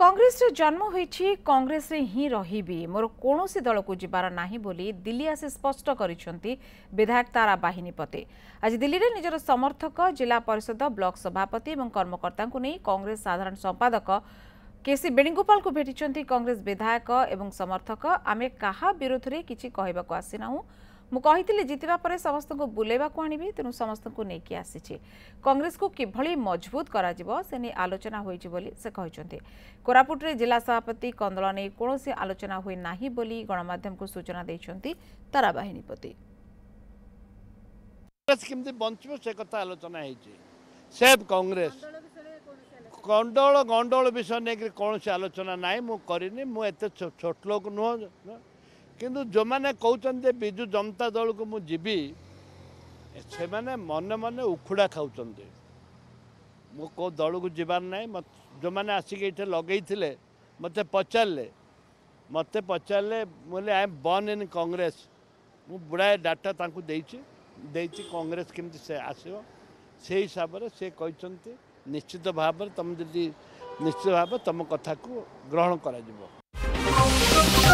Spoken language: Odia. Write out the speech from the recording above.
रे रे जन्म होई छी कङ्ग्रेस जन्महुई कङ्ग्रेस हिँड दल को जिबार नाही बोली दिल्ली आसि स्पष्ट विधायक तारा बाहिनीपते आज दिल्ली रे निज समर्थक जिला परिषद ब्लॉक सभापति ए कर्मकर्ता कङ्ग्रेस साधारण संपादक केसी को भेटिन्छ कङ्ग्रेस विधायक एवं समर्थक आमे कहा विरुद्ध रे किछि विरुद्धले को आसी नाऊ ମୁଁ କହିଥିଲି ଜିତିବା ପରେ ସମସ୍ତଙ୍କୁ ବୁଲେଇବାକୁ ଆଣିବି ତେଣୁ ସମସ୍ତଙ୍କୁ ନେଇକି ଆସିଛି କଂଗ୍ରେସକୁ କିଭଳି ମଜବୁତ କରାଯିବ ସେ ନେଇ ଆଲୋଚନା ହୋଇଛି ବୋଲି ସେ କହିଛନ୍ତି କୋରାପୁଟରେ ଜିଲ୍ଲା ସଭାପତି କନ୍ଦଳ ନେଇ କୌଣସି ଆଲୋଚନା ହୋଇନାହିଁ ବୋଲି ଗଣମାଧ୍ୟମକୁ ସୂଚନା ଦେଇଛନ୍ତି ତାରା ବାହିନୀପତି କେମିତି ବଞ୍ଚିବ ସେ କଥା ଆଲୋଚନା ହେଇଛି ସେଭ୍ କଂଗ୍ରେସ ଗଣ୍ଡଳ ଗଣ୍ଡଳ ବିଷୟ ନେଇକି କୌଣସି ଆଲୋଚନା ନାହିଁ ମୁଁ କରିନି ମୁଁ ଏତେ ଛୋଟ ଲୋକ ନୁହଁ କିନ୍ତୁ ଯେଉଁମାନେ କହୁଛନ୍ତି ଯେ ବିଜୁ ଜନତା ଦଳକୁ ମୁଁ ଯିବି ସେମାନେ ମନେ ମନେ ଉଖୁଡ଼ା ଖାଉଛନ୍ତି ମୁଁ କେଉଁ ଦଳକୁ ଯିବାର ନାହିଁ ଯେଉଁମାନେ ଆସିକି ଏଇଠି ଲଗେଇଥିଲେ ମୋତେ ପଚାରିଲେ ମୋତେ ପଚାରିଲେ ମୁଁ କହିଲି I am born in Congress ମୁଁ ବୁଢ଼ାଏ ଡାଟା ତାଙ୍କୁ ଦେଇଛି ଦେଇଛି କଂଗ୍ରେସ କେମିତି ସେ ଆସିବ ସେଇ ହିସାବରେ ସେ କହିଛନ୍ତି ନିଶ୍ଚିତ ଭାବରେ ତୁମେ ଯଦି ନିଶ୍ଚିତ ଭାବରେ ତୁମ କଥାକୁ ଗ୍ରହଣ କରାଯିବ